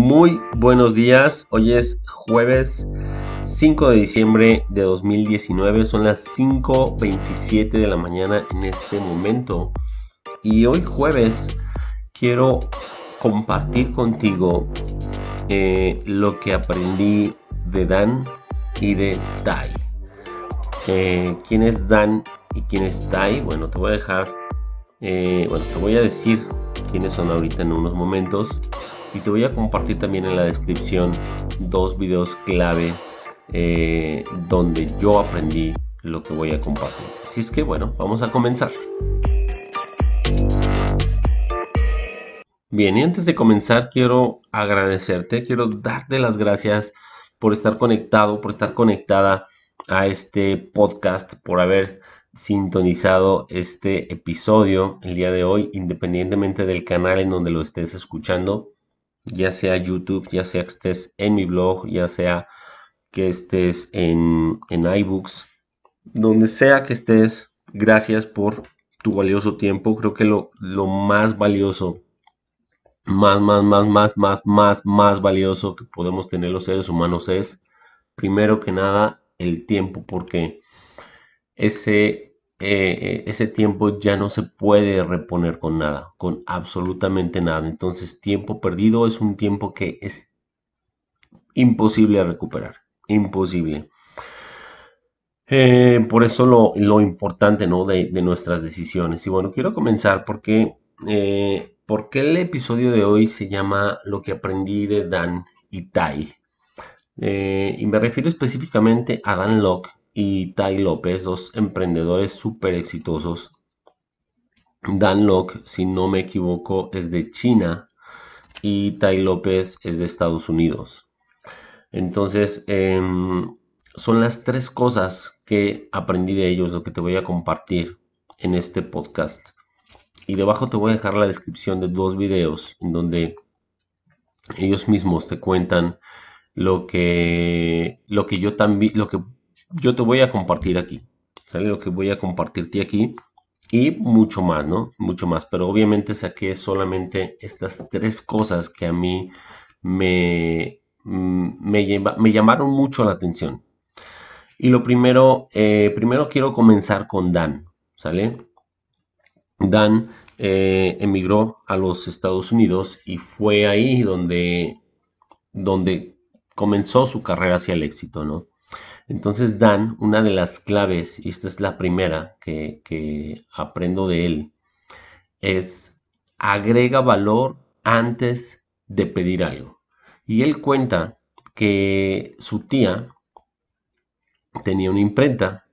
Muy buenos días, hoy es jueves 5 de diciembre de 2019, son las 5.27 de la mañana en este momento y hoy jueves quiero compartir contigo eh, lo que aprendí de Dan y de Tai. Eh, ¿Quién es Dan y quién es Tai? Bueno, te voy a dejar, eh, bueno, te voy a decir quiénes son ahorita en unos momentos y te voy a compartir también en la descripción dos videos clave eh, donde yo aprendí lo que voy a compartir. Así es que bueno, vamos a comenzar. Bien, y antes de comenzar quiero agradecerte, quiero darte las gracias por estar conectado, por estar conectada a este podcast, por haber sintonizado este episodio el día de hoy, independientemente del canal en donde lo estés escuchando ya sea YouTube, ya sea que estés en mi blog, ya sea que estés en, en iBooks, donde sea que estés, gracias por tu valioso tiempo. Creo que lo, lo más valioso, más, más, más, más, más, más, más valioso que podemos tener los seres humanos es, primero que nada, el tiempo, porque ese eh, ese tiempo ya no se puede reponer con nada, con absolutamente nada. Entonces, tiempo perdido es un tiempo que es imposible recuperar, imposible. Eh, por eso lo, importante ¿no? de, nuestras decisiones. Y bueno, quiero comenzar eh, porque, el episodio de hoy se llama Lo que aprendí de Dan y Tai. y me refiero específicamente a Dan Locke y Tai López, dos emprendedores súper exitosos. Dan Lok, si no me equivoco, es de China y Tai López es de Estados Unidos. Entonces, em, son las tres cosas que aprendí de ellos, lo que te voy a compartir en este podcast. Y debajo te voy a dejar la descripción de dos videos en donde ellos mismos te cuentan lo que, lo que yo también, lo que yo te voy a compartir aquí, ¿sale? Lo que voy a compartirte aquí y mucho más, ¿no? Mucho más, pero obviamente saqué solamente estas tres cosas que a mí me, mm, me, llamaron mucho la atención. Y lo primero, eh, primero quiero comenzar con Dan, ¿sale? Dan eh, emigró a los Estados Unidos y fue ahí donde, donde comenzó su carrera hacia el éxito, ¿no? Entonces Dan, una de las claves, y esta es la primera que, aprendo de él, es agrega valor antes de pedir algo. Y él cuenta que su tía tenía una imprenta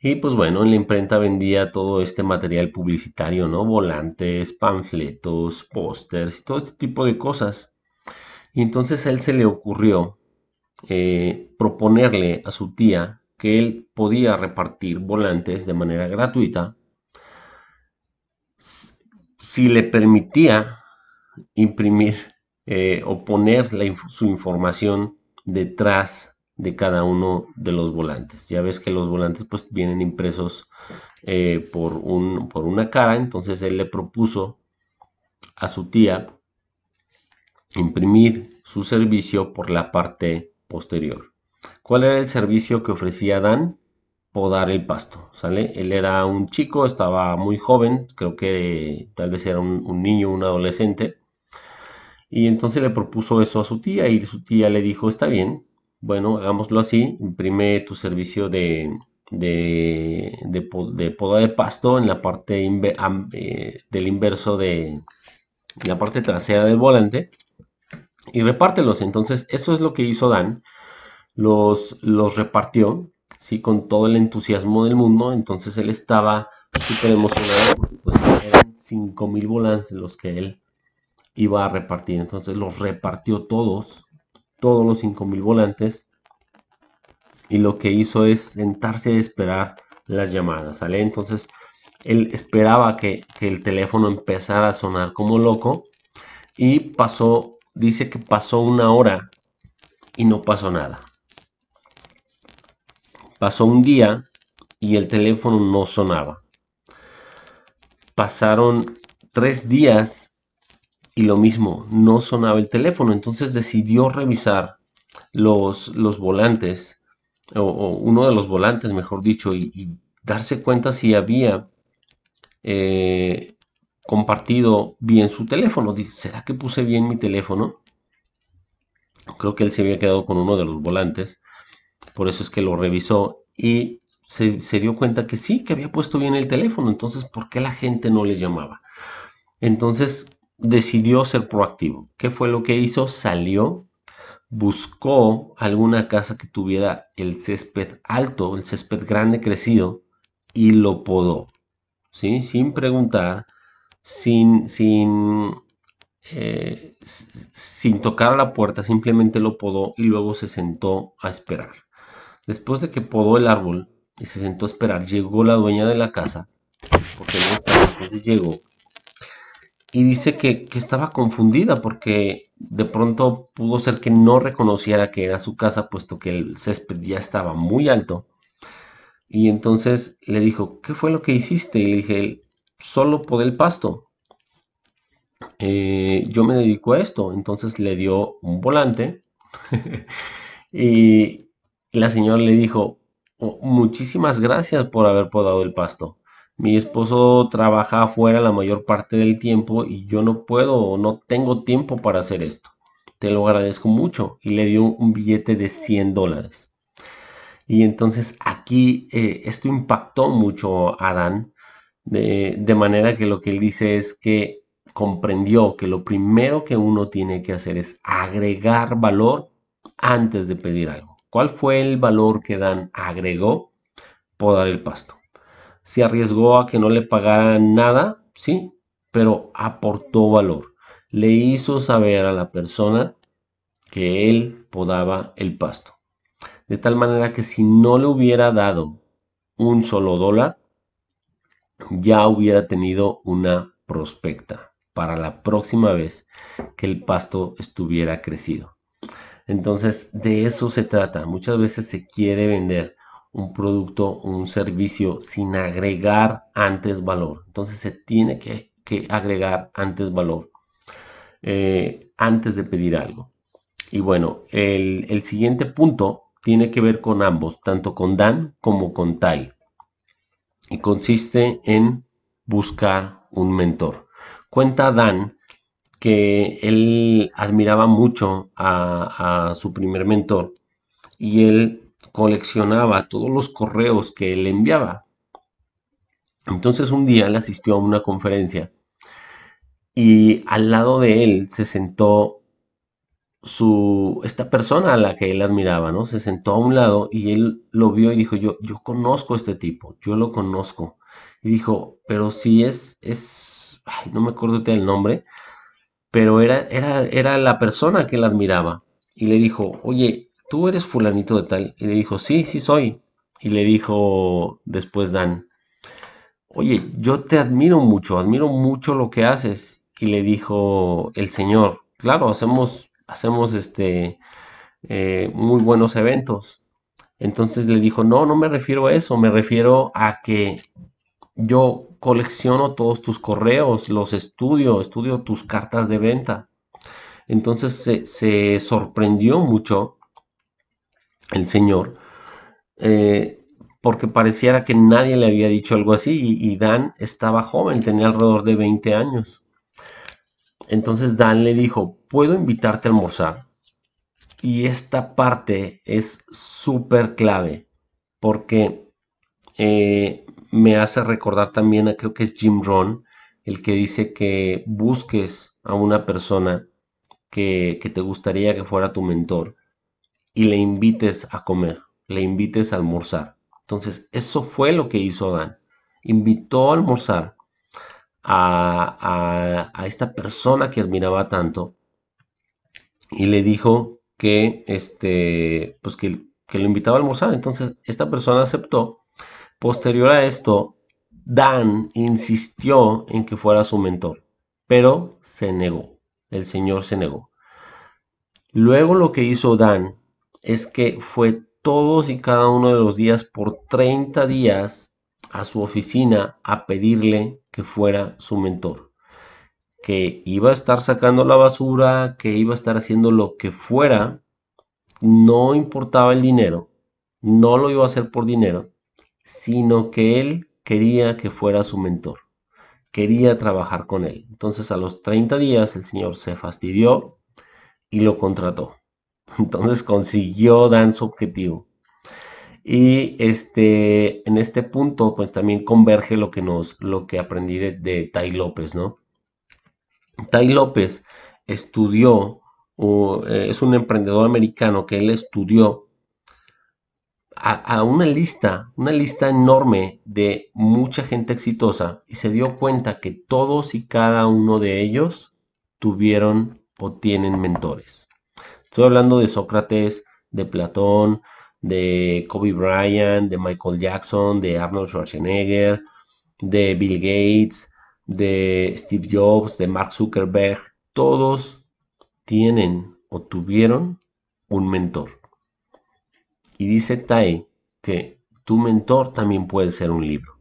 y pues bueno, en la imprenta vendía todo este material publicitario, ¿no? Volantes, panfletos, pósters, todo este tipo de cosas. Y entonces a él se le ocurrió eh, proponerle a su tía que él podía repartir volantes de manera gratuita si le permitía imprimir eh, o poner su información detrás de cada uno de los volantes. Ya ves que los volantes pues vienen impresos eh, por, por una cara, entonces él le propuso a su tía imprimir su servicio por la parte posterior. ¿Cuál era el servicio que ofrecía Dan? Podar el pasto, ¿sale? Él era un chico, estaba muy joven, creo que tal vez era un, niño, un adolescente. Y entonces le propuso eso a su tía y su tía le dijo, está bien, bueno, hagámoslo así, imprime tu servicio de, de, poda de pasto en la parte eh, del inverso de la parte trasera del volante y repártelos. Entonces, eso es lo que hizo Dan. Los, los repartió, ¿sí? Con todo el entusiasmo del mundo. Entonces, él estaba súper emocionado porque pues, eran 5.000 volantes los que él iba a repartir. Entonces, los repartió todos, todos los 5.000 volantes. Y lo que hizo es sentarse a esperar las llamadas, ¿sale? Entonces, él esperaba que, que el teléfono empezara a sonar como loco y pasó dice que pasó una hora y no pasó nada. Pasó un día y el teléfono no sonaba. Pasaron tres días y lo mismo, no sonaba el teléfono. Entonces decidió revisar los, los volantes, o, uno de los volantes, mejor dicho, y, darse cuenta si había eh, compartido bien su teléfono. ¿será que puse bien mi teléfono? Creo que él se había quedado con uno de los volantes. Por eso es que lo revisó y se, dio cuenta que sí, que había puesto bien el teléfono. Entonces, ¿por qué la gente no le llamaba? Entonces, decidió ser proactivo. ¿Qué fue lo que hizo? Salió, buscó alguna casa que tuviera el césped alto, el césped grande crecido, y lo podó. ¿sí? Sin preguntar, sin, sin, eh, sin tocar la puerta, simplemente lo podó y luego se sentó a esperar. Después de que podó el árbol y se sentó a esperar, llegó la dueña de la casa, porque llegó, y dice que, que estaba confundida porque de pronto pudo ser que no reconociera que era su casa, puesto que el césped ya estaba muy alto. Y entonces le dijo, ¿qué fue lo que hiciste? Y le dije, solo por el pasto. Eh, yo me dedico a esto, entonces le dio un volante y la señora le dijo, oh, muchísimas gracias por haber podado el pasto. Mi esposo trabaja afuera la mayor parte del tiempo y yo no puedo, no tengo tiempo para hacer esto. Te lo agradezco mucho. Y le dio un billete de 100 dólares. Y entonces aquí eh, esto impactó mucho a Adán de, manera que lo que él dice es que comprendió que lo primero que uno tiene que hacer es agregar valor antes de pedir algo. ¿Cuál fue el valor que Dan agregó? Podar el pasto. Se arriesgó a que no le pagaran nada, sí, pero aportó valor. Le hizo saber a la persona que él podaba el pasto. De tal manera que si no le hubiera dado un solo dólar, ya hubiera tenido una prospecta para la próxima vez que el pasto estuviera crecido. Entonces, de eso se trata. Muchas veces se quiere vender un producto un servicio sin agregar antes valor. Entonces, se tiene que, agregar antes valor eh, antes de pedir algo. Y bueno, el, el siguiente punto tiene que ver con ambos, tanto con Dan como con Tai y consiste en buscar un mentor. Cuenta Dan que él admiraba mucho a, su primer mentor y él coleccionaba todos los correos que él enviaba. Entonces un día él asistió a una conferencia y al lado de él se sentó su, esta persona a la que él admiraba, ¿no? Se sentó a un lado y él lo vio y dijo, yo, yo conozco a este tipo, yo lo conozco. Y dijo, pero si es, es, no me acuerdo el nombre, pero era, era, era la persona que él admiraba. Y le dijo, oye, tú eres fulanito de tal. Y le dijo, sí, sí soy. Y le dijo después Dan, oye, yo te admiro mucho, admiro mucho lo que haces. Y le dijo el Señor, claro, hacemos hacemos este, eh, muy buenos eventos. Entonces le dijo, no, no me refiero a eso, me refiero a que yo colecciono todos tus correos, los estudio, estudio tus cartas de venta. Entonces se, sorprendió mucho el señor, eh, porque pareciera que nadie le había dicho algo así y, y Dan estaba joven, tenía alrededor de 20 años. Entonces Dan le dijo, ¿puedo invitarte a almorzar? Y esta parte es súper clave porque eh, me hace recordar también a creo que es Jim Rohn el que dice que busques a una persona que te gustaría que fuera tu mentor y le invites a comer, le invites a almorzar. Entonces, eso fue lo que hizo Dan. Invitó a almorzar a, esta persona que admiraba tanto y le dijo que, este, pues que, que lo invitaba a almorzar. Entonces esta persona aceptó. Posterior a esto, Dan insistió en que fuera su mentor, pero se negó. El señor se negó. Luego lo que hizo Dan es que fue todos y cada uno de los días por 30 días a su oficina a pedirle que fuera su mentor, que iba a estar sacando la basura, que iba a estar haciendo lo que fuera, no importaba el dinero, no lo iba a hacer por dinero, sino que él quería que fuera su mentor, quería trabajar con él. Entonces a los 30 días el señor se fastidió y lo contrató. Entonces consiguió dar su objetivo y este, en este punto, pues, también converge lo que, nos, lo que aprendí de, Tai López, ¿no? Tai López estudió, o, eh, es un emprendedor americano que él estudió a, a, una lista, una lista enorme de mucha gente exitosa y se dio cuenta que todos y cada uno de ellos tuvieron o tienen mentores. Estoy hablando de Sócrates, de Platón, de Kobe Bryant, de Michael Jackson, de Arnold Schwarzenegger, de Bill Gates, de Steve Jobs, de Mark Zuckerberg, todos tienen o tuvieron un mentor. Y dice Tai que tu mentor también puede ser un libro.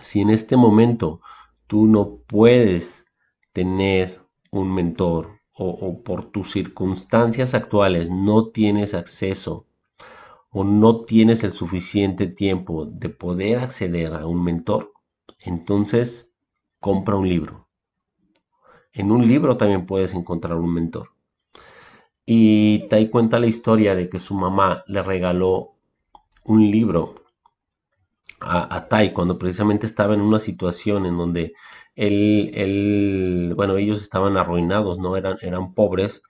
Si en este momento tú no puedes tener un mentor o, por tus circunstancias actuales no tienes acceso o no tienes el suficiente tiempo de poder acceder a un mentor, entonces compra un libro. En un libro también puedes encontrar un mentor. Y Tai cuenta la historia de que su mamá le regaló un libro a, Tai cuando precisamente estaba en una situación en donde él, bueno, ellos estaban arruinados, ¿no? Eran, eran pobres.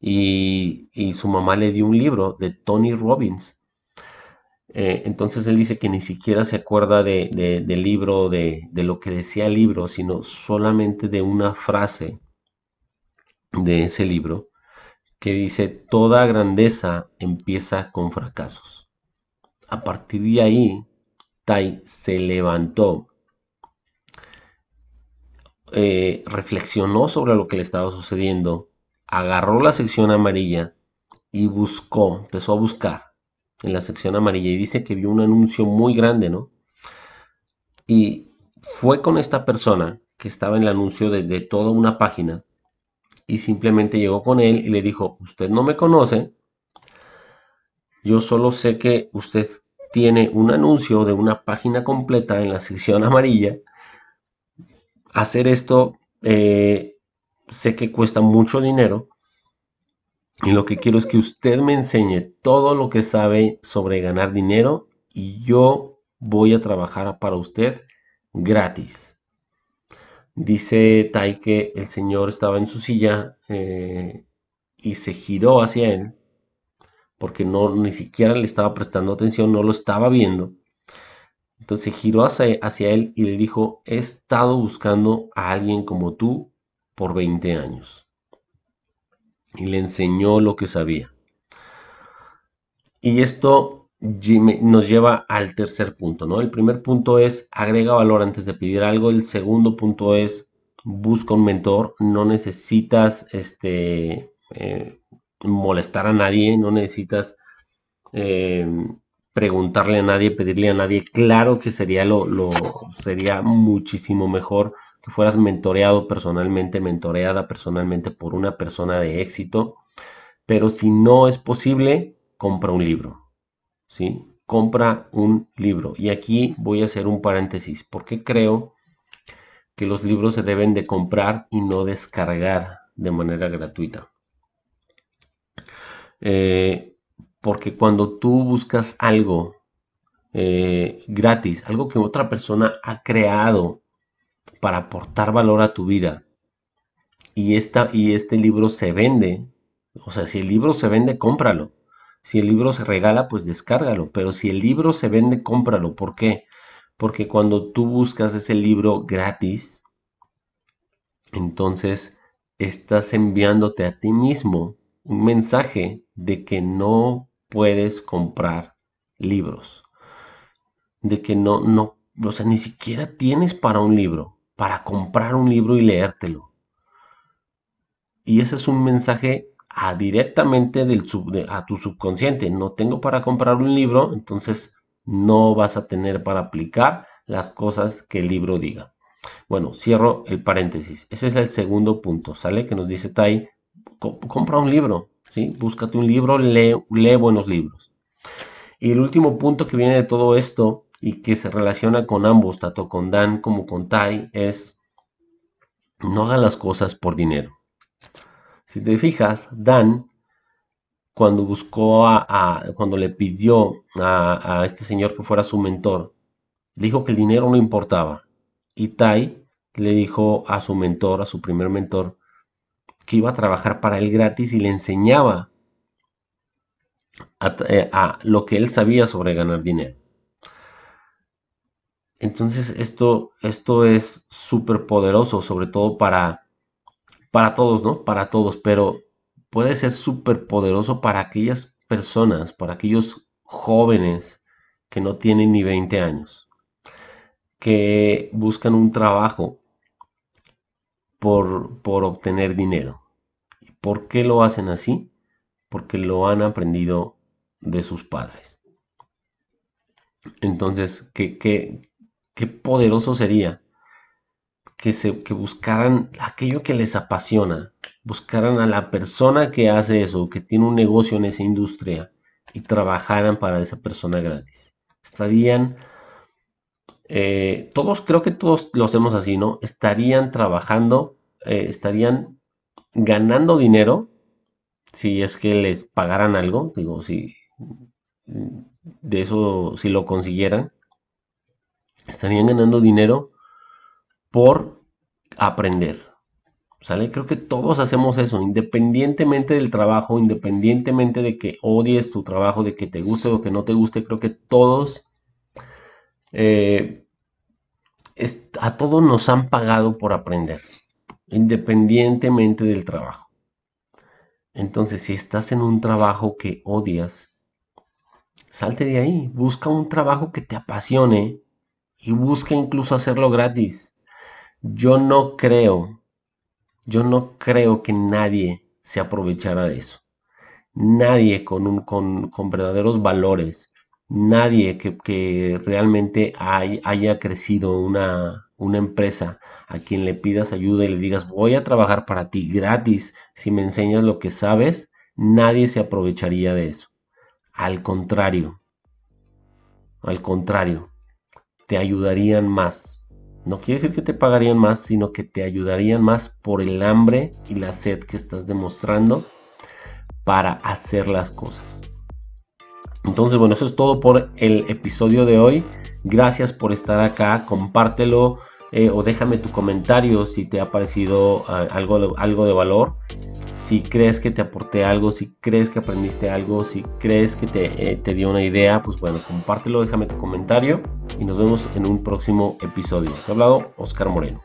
Y, y, su mamá le dio un libro de Tony Robbins eh, entonces él dice que ni siquiera se acuerda del libro, de, lo que decía el libro, sino solamente de una frase de ese libro que dice, toda grandeza empieza con fracasos. A partir de ahí, Tai se levantó, eh, reflexionó sobre lo que le estaba sucediendo, agarró la sección amarilla y buscó, empezó a buscar en la sección amarilla y dice que vio un anuncio muy grande, ¿no? Y fue con esta persona que estaba en el anuncio de, toda una página y simplemente llegó con él y le dijo, usted no me conoce, yo solo sé que usted tiene un anuncio de una página completa en la sección amarilla. Hacer esto eh, sé que cuesta mucho dinero y lo que quiero es que usted me enseñe todo lo que sabe sobre ganar dinero y yo voy a trabajar para usted gratis. Dice Tai que el señor estaba en su silla eh, y se giró hacia él porque no ni siquiera le estaba prestando atención, no lo estaba viendo. Entonces giró hacia él y le dijo, he estado buscando a alguien como tú por 20 años y le enseñó lo que sabía. Y esto nos lleva al tercer punto, ¿no? El primer punto es agrega valor antes de pedir algo. El segundo punto es busca un mentor. No necesitas este, eh, molestar a nadie, no necesitas eh, preguntarle a nadie, pedirle a nadie. Claro que sería, lo, lo, sería muchísimo mejor que fueras mentoreado personalmente, mentoreada personalmente por una persona de éxito. Pero si no es posible, compra un libro. ¿Sí? Compra un libro. Y aquí voy a hacer un paréntesis, porque creo que los libros se deben de comprar y no descargar de manera gratuita. Eh, porque cuando tú buscas algo eh, gratis, algo que otra persona ha creado para aportar valor a tu vida. Y, esta, y este libro se vende. O sea, si el libro se vende, cómpralo. Si el libro se regala, pues descárgalo. Pero si el libro se vende, cómpralo. ¿Por qué? Porque cuando tú buscas ese libro gratis, entonces estás enviándote a ti mismo un mensaje de que no puedes comprar libros, de que no, no o sea, ni siquiera tienes para un libro, para comprar un libro y leértelo. Y ese es un mensaje a ah, directamente del a tu subconsciente. No tengo para comprar un libro, entonces no vas a tener para aplicar las cosas que el libro diga. Bueno, cierro el paréntesis. Ese es el segundo punto, ¿sale? Que nos dice Tai, compra un libro, ¿sí? Búscate un libro, lee, lee buenos libros. Y el último punto que viene de todo esto y que se relaciona con ambos, tanto con Dan como con Tai, es no haga las cosas por dinero. Si te fijas, Dan, cuando buscó a, cuando le pidió a, este señor que fuera su mentor, dijo que el dinero no importaba. Y Tai le dijo a su mentor, a su primer mentor, que iba a trabajar para él gratis y le enseñaba a eh, lo que él sabía sobre ganar dinero. Entonces esto, esto es súper poderoso, sobre todo para, para todos, ¿no? Para todos, pero puede ser súper poderoso para aquellas personas, para aquellos jóvenes que no tienen ni 20 años, que buscan un trabajo por, obtener dinero. ¿Por qué lo hacen así? Porque lo han aprendido de sus padres. Entonces, ¿qué, qué, Qué poderoso sería que, se, que buscaran aquello que les apasiona, buscaran a la persona que hace eso, que tiene un negocio en esa industria y trabajaran para esa persona gratis. Estarían, eh, todos, creo que todos lo hacemos así, ¿no? Estarían trabajando, eh, estarían ganando dinero si es que les pagaran algo, digo, si de eso, si lo consiguieran, estarían ganando dinero por aprender. ¿Sale? Creo que todos hacemos eso, independientemente del trabajo, independientemente de que odies tu trabajo, de que te guste o que no te guste, creo que todos, eh, a todos nos han pagado por aprender, independientemente del trabajo. Entonces, si estás en un trabajo que odias, salte de ahí, busca un trabajo que te apasione, y busca incluso hacerlo gratis. Yo no creo, yo no creo que nadie se aprovechara de eso. Nadie con, con, verdaderos valores, nadie que, realmente haya crecido una, una empresa a quien le pidas ayuda y le digas voy a trabajar para ti gratis si me enseñas lo que sabes, nadie se aprovecharía de eso. Al contrario, al contrario, te ayudarían más. No quiere decir que te pagarían más, sino que te ayudarían más por el hambre y la sed que estás demostrando para hacer las cosas. Entonces, bueno, eso es todo por el episodio de hoy. Gracias por estar acá. Compártelo eh, o déjame tu comentario si te ha parecido eh, algo, algo de valor si crees que te aporté algo, si crees que aprendiste algo, si crees que eh, te, dio una idea, pues bueno, compártelo, déjame tu comentario y nos vemos en un próximo episodio. Te ha hablado Oscar Moreno.